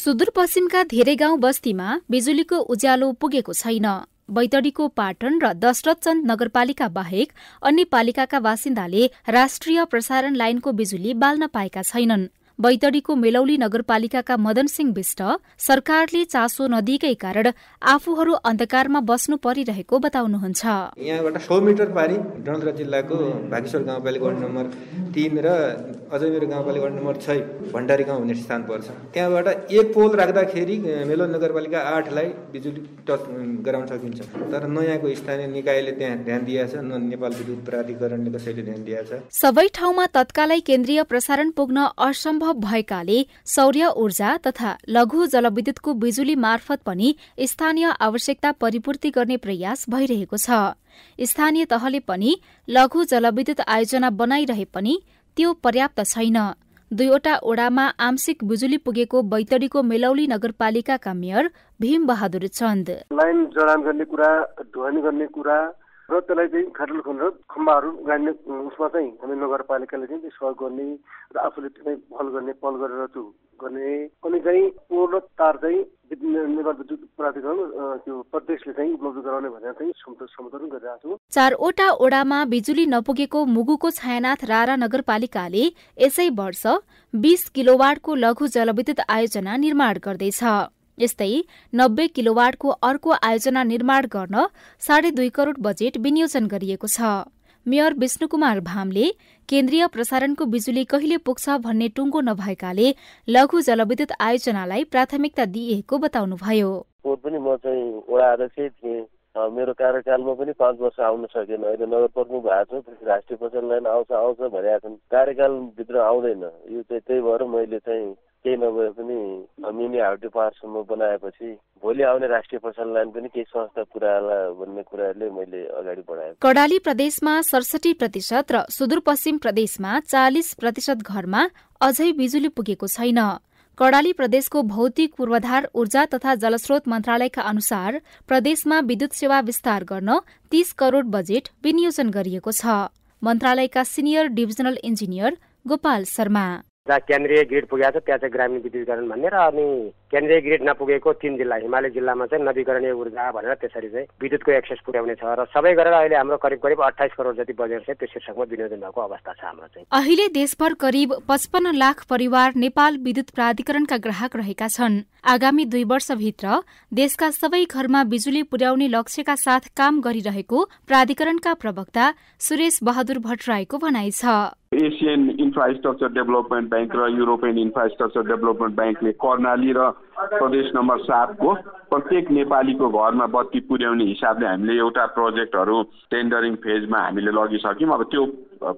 सुदूरपश्चिमका धेरै गाउँ बस्तीमा बिजुलीको उज्यालो पुगेको छैन बैतडीको पाटन र दशरथचन्द नगरपालिका बाहेक अन्य पालिकाका बासिन्दाले राष्ट्रिय प्रसारण लाइनको बिजुली बाल्न पाएका छैनन् बैतडीको मेलौली नगरपालिकाका मदन सिंह विष्ट सरकारले चासो नदिएकै कारण आफूहरू अन्धकारमा बस्नु परिरहेको बताउनुहुन्छ यहाँबाट सौ मिटर पारी डन्द्रा जिल्लाको भागेश्वर गाउँपालिका वार्ड नम्बर तिन र अझै मेरो गाउँपालिका वार्ड नम्बर छ भण्डारी गाउँ हुने स्थान पर्छ त्यहाँबाट एक पोल राख्दाखेरि मेलो नगरपालिका आठलाई बिजुली टच गराउन सकिन्छ तर नयाँको स्थानीय निकायले त्यहाँ ध्यान दिएछ न नेपाल विद्युत प्राधिकरणले कसैले ध्यान दिएछ सबै ठाउँमा तत्कालै केन्द्रीय प्रसारण पुग्न असम्भव सम्भव भएकाले सौर्य ऊर्जा तथा लघु जलविद्युतको बिजुली मार्फत पनि स्थानीय आवश्यकता परिपूर्ति गर्ने प्रयास भइरहेको छ स्थानीय तहले पनि लघु जलविद्युत आयोजना बनाइरहे पनि त्यो पर्याप्त छैन दुईवटा ओडामा आंशिक बिजुली पुगेको बैतडीको मेलौली नगरपालिकाका मेयर भीम बहादुर चन्द लाइन जडान गर्ने कुरा ढुवानी गर्ने कुरा र त्यसलाई चाहिँ खाटल खोलेर खम्बाहरू गाड्ने उसमा चाहिँ हामी नगरपालिकाले चाहिँ सहयोग गर्ने र आफूले त्यसलाई पहल गर्ने पहल गरेर त्यो गर्ने अनि चाहिँ पूर्ण तार चाहिँ नेपाल विद्युत प्राधिकरण त्यो प्रदेशले चाहिँ उपलब्ध गराउने भनेर चाहिँ समर्थन गरिरहेको छु चारवटा ओडामा बिजुली नपुगेको मुगुको छायानाथ रारा नगरपालिकाले यसै वर्ष बीस किलोवाटको लघु जलविद्युत आयोजना निर्माण गर्दैछ यस्तै नब्बे किलोवाटको अर्को आयोजना निर्माण गर्न साढे दुई करोड़ बजेट विनियोजन गरिएको छ मेयर विष्णु कुमार भामले केन्द्रीय प्रसारणको बिजुली कहिले पुग्छ भन्ने टुङ्गो नभएकाले लघु जलविद्युत आयोजनालाई प्राथमिकता दिइएको बताउनुभयो पनि म चाहिँ वडा अध्यक्षै थिएँ मेरो कार्यकालमा पनि पाँच वर्ष आउन सकेन अहिले नगर प्रमुख भएको छ राष्ट्रिय प्रचार लाइन आउँछ आउँछ भनेका छन् कार्यकालभित्र आउँदैन यो चाहिँ त्यही भएर मैले चाहिँ केही नभए पनि मिनी हाउटे पार्कसम्म बनाएपछि भोलि आउने राष्ट्रिय प्रसारण पनि केही संस्था पुऱ्याएला भन्ने कुराले मैले अगाडि बढाएँ कडाली प्रदेशमा सडसठी प्रतिशत र सुदूरपश्चिम प्रदेशमा चालिस प्रतिशत घरमा अझै बिजुली पुगेको छैन कडाली प्रदेशको भौतिक पूर्वाधार ऊर्जा तथा जलस्रोत मन्त्रालयका अनुसार प्रदेशमा विद्युत सेवा विस्तार गर्न तीस करोड़ बजेट विनियोजन गरिएको छ मन्त्रालयका senior divisional engineer Gopal Sharma जहाँ केन्द्रीय ग्रिड पुगेको छ त्यहाँ चाहिँ ग्रामीण विद्युतीकरण भन्ने र अनि केन्द्रीय ग्रिड नपुगेको तिन जिल्ला हिमालय जिल्लामा चाहिँ नवीकरणीय ऊर्जा भनेर त्यसरी चाहिँ विद्युतको एक्सेस पुर्याउने छ र सबै गरेर अहिले हाम्रो करिब करिब अठाइस करोड जति बजेट चाहिँ त्यो शीर्षकमा विनियोजन भएको अवस्था छ हाम्रो चाहिँ अहिले देशभर करिब पचपन्न लाख परिवार नेपाल विद्युत प्राधिकरणका ग्राहक रहेका छन् आगामी दुई वर्षभित्र देशका सबै घरमा बिजुली पुर्याउने लक्ष्यका साथ काम गरिरहेको प्राधिकरणका प्रवक्ता सुरेश बहादुर भट्टराईको भनाइ छ एसियन इन्फ्रास्ट्रक्चर डेभलपमेन्ट ब्याङ्क र युरोपियन इन्फ्रास्ट्रक्चर डेभलपमेन्ट ब्याङ्कले कर्णाली र प्रदेश नम्बर सातको प्रत्येक नेपालीको घरमा बत्ती पुर्याउने हिसाबले हामीले एउटा प्रोजेक्टहरू टेन्डरिङ फेजमा हामीले लगिसक्यौँ अब त्यो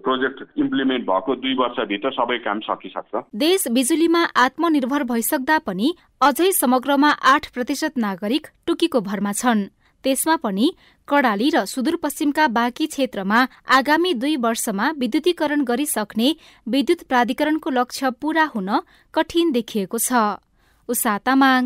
प्रोजेक्ट इम्प्लिमेन्ट भएको दुई वर्षभित्र सबै काम सकिसक्छ देश बिजुलीमा आत्मनिर्भर भइसक्दा पनि अझै समग्रमा आठ प्रतिशत नागरिक टुकीको भरमा छन् त्यसमा पनि कडाली र सुदूरपश्चिमका बाँकी क्षेत्रमा आगामी दुई वर्षमा विद्युतीकरण गरिसक्ने विद्युत प्राधिकरणको लक्ष्य पूरा हुन कठिन देखिएको छ उषा तामाङ